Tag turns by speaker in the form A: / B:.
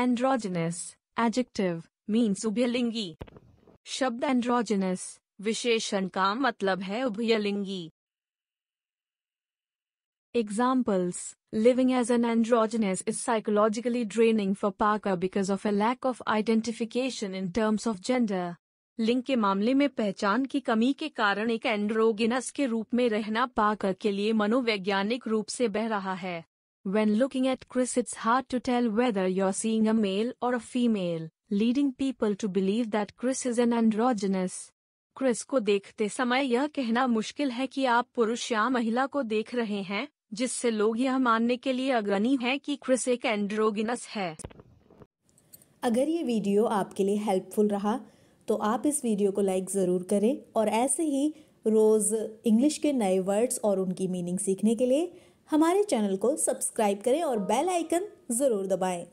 A: androgynous adjective means उभयलिंगी शब्द androgynous विशेषण का मतलब है उभयलिंगी Examples Living as an androgynous is psychologically draining for Parker because of a lack of identification in terms of gender. लिंग के मामले में पहचान की कमी के कारण एक एंड्रोगिनस के रूप में रहना पाकर के लिए मनोवैज्ञानिक रूप से बह रहा है When looking at Chris, it's hard to tell whether you're seeing a male or a female, leading people to believe that Chris is an androgynous. Chris को देखते समय यह कहना मुश्किल है कि आप पुरुष या महिला को देख रहे हैं जिससे लोग यह मानने के लिए अग्रणी हैं कि क्रिस एक एंड्रोगिनस है
B: अगर ये वीडियो आपके लिए हेल्पफुल रहा तो आप इस वीडियो को लाइक ज़रूर करें और ऐसे ही रोज़ इंग्लिश के नए वर्ड्स और उनकी मीनिंग सीखने के लिए हमारे चैनल को सब्सक्राइब करें और बेल आइकन ज़रूर दबाएं